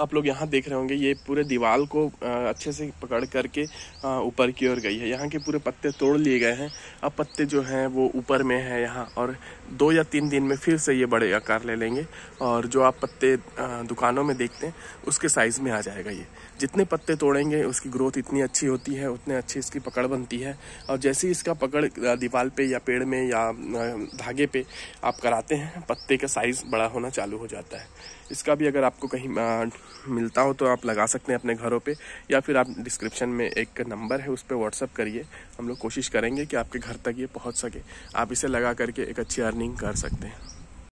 आप लोग यहाँ देख रहे होंगे ये पूरे दीवार को अच्छे से पकड़ करके ऊपर की ओर गई है यहाँ के पूरे पत्ते तोड़ लिए गए हैं अब पत्ते जो हैं वो ऊपर में है यहाँ और दो या तीन दिन में फिर से ये बड़े आकार ले लेंगे और जो आप पत्ते दुकानों में देखते हैं उसके साइज़ में आ जाएगा ये जितने पत्ते तोड़ेंगे उसकी ग्रोथ इतनी अच्छी होती है उतने अच्छी इसकी पकड़ बनती है और जैसे ही इसका पकड़ दीवार पे या पेड़ में या धागे पे आप कराते हैं पत्ते का साइज़ बड़ा होना चालू हो जाता है इसका भी अगर आपको कहीं मिलता हो तो आप लगा सकते हैं अपने घरों पे या फिर आप डिस्क्रिप्शन में एक नंबर है उस पर व्हाट्सअप करिए हम लोग कोशिश करेंगे कि आपके घर तक ये पहुंच सके आप इसे लगा करके एक अच्छी अर्निंग कर सकते हैं